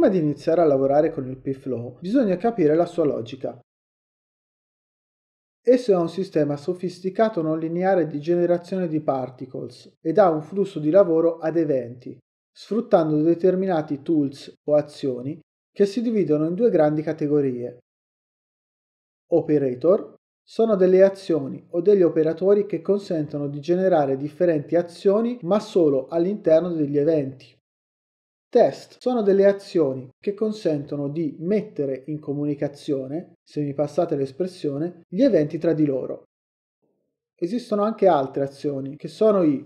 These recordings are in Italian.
Prima di iniziare a lavorare con il pflow bisogna capire la sua logica. Esso è un sistema sofisticato non lineare di generazione di particles ed ha un flusso di lavoro ad eventi, sfruttando determinati tools o azioni che si dividono in due grandi categorie. Operator sono delle azioni o degli operatori che consentono di generare differenti azioni ma solo all'interno degli eventi. Test sono delle azioni che consentono di mettere in comunicazione, se mi passate l'espressione, gli eventi tra di loro. Esistono anche altre azioni che sono i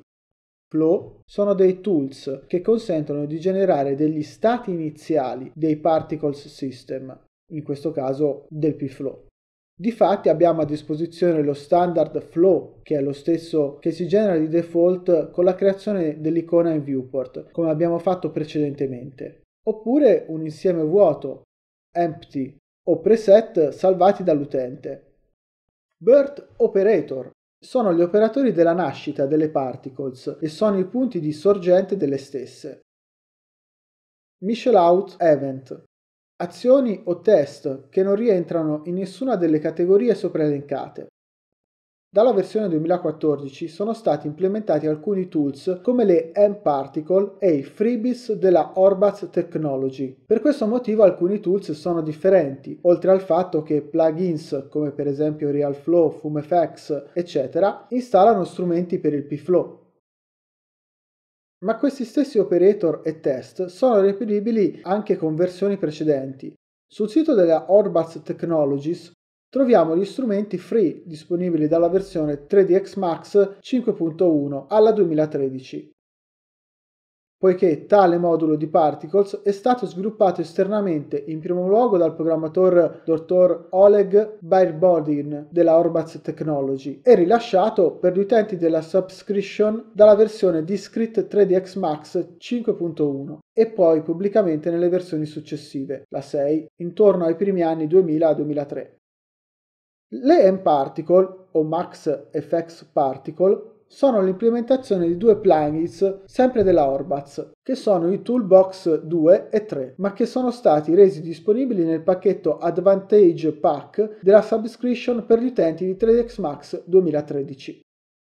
flow, sono dei tools che consentono di generare degli stati iniziali dei particles system, in questo caso del P-flow. Difatti abbiamo a disposizione lo standard flow che è lo stesso che si genera di default con la creazione dell'icona in viewport come abbiamo fatto precedentemente oppure un insieme vuoto empty o preset salvati dall'utente. Birth operator sono gli operatori della nascita delle particles e sono i punti di sorgente delle stesse. Michel out event azioni o test che non rientrano in nessuna delle categorie sopra elencate. Dalla versione 2014 sono stati implementati alcuni tools come le M-Particle e i FreeBIS della Orbats Technology. Per questo motivo alcuni tools sono differenti, oltre al fatto che plugins come per esempio RealFlow, FumeFX, eccetera, installano strumenti per il pflow ma questi stessi operator e test sono reperibili anche con versioni precedenti. Sul sito della Orbats Technologies troviamo gli strumenti free disponibili dalla versione 3 dx Max 5.1 alla 2013 poiché tale modulo di Particles è stato sviluppato esternamente in primo luogo dal programmatore dottor Oleg Bairbodin della Orbats Technology e rilasciato per gli utenti della subscription dalla versione Discrete 3DX Max 5.1 e poi pubblicamente nelle versioni successive, la 6, intorno ai primi anni 2000-2003. Le M-Particle o Max FX Particle sono l'implementazione di due plugins, sempre della Orbaz, che sono i Toolbox 2 e 3, ma che sono stati resi disponibili nel pacchetto Advantage Pack della subscription per gli utenti di 3ds Max 2013.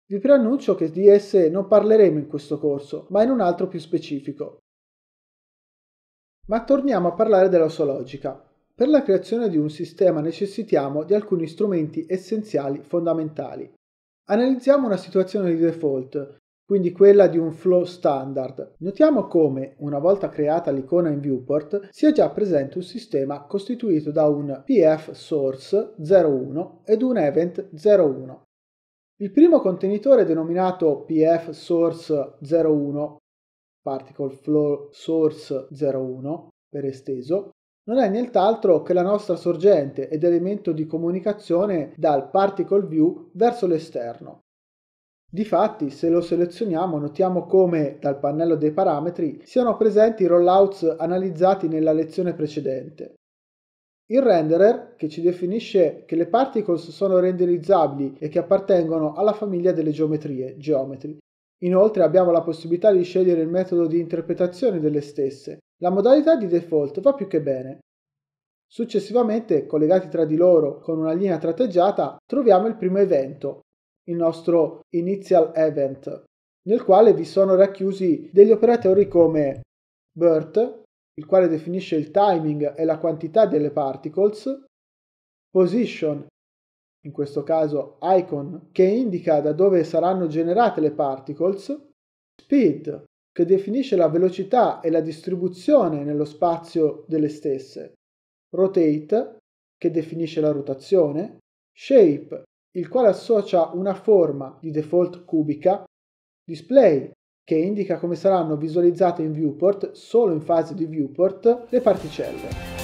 Vi preannuncio che di esse non parleremo in questo corso, ma in un altro più specifico. Ma torniamo a parlare della sua logica. Per la creazione di un sistema necessitiamo di alcuni strumenti essenziali fondamentali. Analizziamo una situazione di default, quindi quella di un flow standard. Notiamo come, una volta creata l'icona in viewport, sia già presente un sistema costituito da un pf source 01 ed un event 01. Il primo contenitore denominato pf source 01, particle flow source 01 per esteso, non è nient'altro che la nostra sorgente ed elemento di comunicazione dal particle view verso l'esterno. Difatti, se lo selezioniamo, notiamo come dal pannello dei parametri siano presenti i rollouts analizzati nella lezione precedente. Il renderer, che ci definisce che le particles sono renderizzabili e che appartengono alla famiglia delle geometrie, geometri. Inoltre abbiamo la possibilità di scegliere il metodo di interpretazione delle stesse, la modalità di default va più che bene. Successivamente, collegati tra di loro con una linea tratteggiata, troviamo il primo evento, il nostro Initial Event, nel quale vi sono racchiusi degli operatori come BERT, il quale definisce il timing e la quantità delle particles, Position, in questo caso Icon, che indica da dove saranno generate le particles, Speed, che definisce la velocità e la distribuzione nello spazio delle stesse, rotate, che definisce la rotazione, shape, il quale associa una forma di default cubica, display, che indica come saranno visualizzate in viewport, solo in fase di viewport, le particelle.